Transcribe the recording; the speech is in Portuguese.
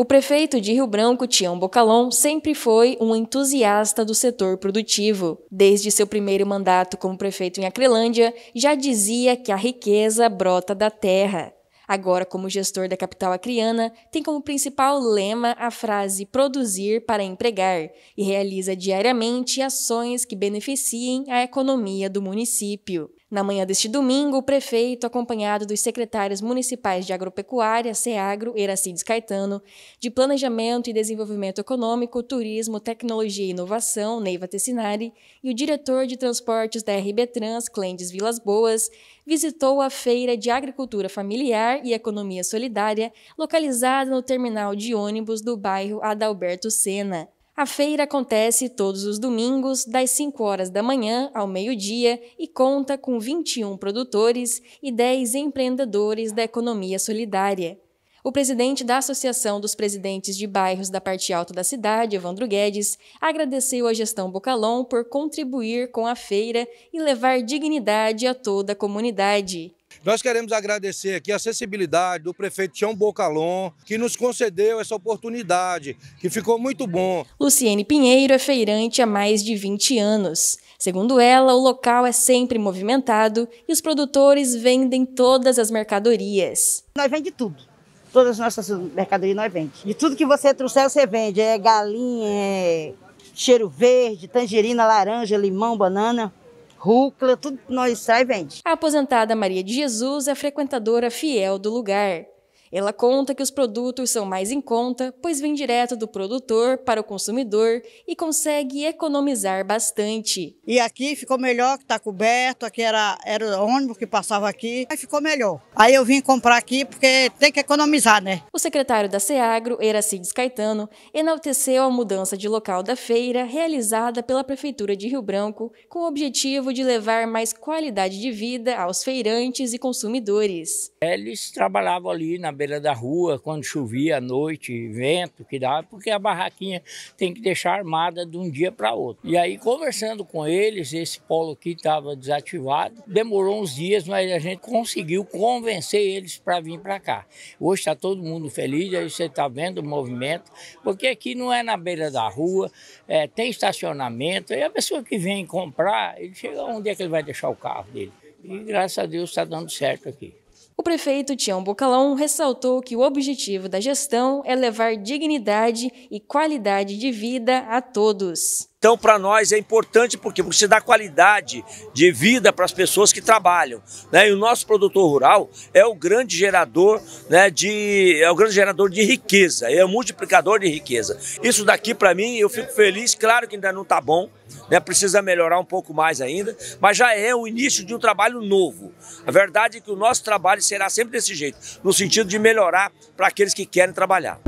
O prefeito de Rio Branco, Tião Bocalon, sempre foi um entusiasta do setor produtivo. Desde seu primeiro mandato como prefeito em Acrelândia, já dizia que a riqueza brota da terra. Agora, como gestor da capital acriana, tem como principal lema a frase produzir para empregar e realiza diariamente ações que beneficiem a economia do município. Na manhã deste domingo, o prefeito, acompanhado dos secretários municipais de Agropecuária, SEAGRO, Eracides Caetano, de Planejamento e Desenvolvimento Econômico, Turismo, Tecnologia e Inovação, Neiva Tessinari, e o diretor de transportes da RB Trans, Clendes Vilas Boas, visitou a Feira de Agricultura Familiar e Economia Solidária, localizada no terminal de ônibus do bairro Adalberto Sena. A feira acontece todos os domingos, das 5 horas da manhã ao meio-dia, e conta com 21 produtores e 10 empreendedores da economia solidária. O presidente da Associação dos Presidentes de Bairros da Parte Alta da cidade, Evandro Guedes, agradeceu à gestão Bocalon por contribuir com a feira e levar dignidade a toda a comunidade. Nós queremos agradecer aqui a acessibilidade do prefeito Tião Bocalon, que nos concedeu essa oportunidade, que ficou muito bom. Luciene Pinheiro é feirante há mais de 20 anos. Segundo ela, o local é sempre movimentado e os produtores vendem todas as mercadorias. Nós vendemos tudo. Todas as nossas mercadorias nós vendemos. De tudo que você trouxer, você vende. É galinha, é cheiro verde, tangerina, laranja, limão, banana rúcula, tudo que nós sai vende. A aposentada Maria de Jesus é frequentadora fiel do lugar. Ela conta que os produtos são mais em conta, pois vem direto do produtor para o consumidor e consegue economizar bastante. E aqui ficou melhor, que está coberto, aqui era, era o ônibus que passava aqui, aí ficou melhor. Aí eu vim comprar aqui porque tem que economizar, né? O secretário da SEAGRO, Eracides Caetano, enalteceu a mudança de local da feira realizada pela Prefeitura de Rio Branco com o objetivo de levar mais qualidade de vida aos feirantes e consumidores. Eles trabalhavam ali na beira da rua, quando chovia à noite, vento que dava, porque a barraquinha tem que deixar armada de um dia para outro. E aí, conversando com eles, esse polo aqui estava desativado, demorou uns dias, mas a gente conseguiu convencer eles para vir para cá. Hoje está todo mundo feliz, aí você está vendo o movimento, porque aqui não é na beira da rua, é, tem estacionamento, e a pessoa que vem comprar, ele chega onde é que ele vai deixar o carro dele. E graças a Deus está dando certo aqui. O prefeito Tião Bocalão ressaltou que o objetivo da gestão é levar dignidade e qualidade de vida a todos. Então, para nós é importante porque você dá qualidade de vida para as pessoas que trabalham. Né? E o nosso produtor rural é o grande gerador, né, de, é o grande gerador de riqueza, é o multiplicador de riqueza. Isso daqui, para mim, eu fico feliz. Claro que ainda não está bom, né? precisa melhorar um pouco mais ainda, mas já é o início de um trabalho novo. A verdade é que o nosso trabalho será sempre desse jeito, no sentido de melhorar para aqueles que querem trabalhar.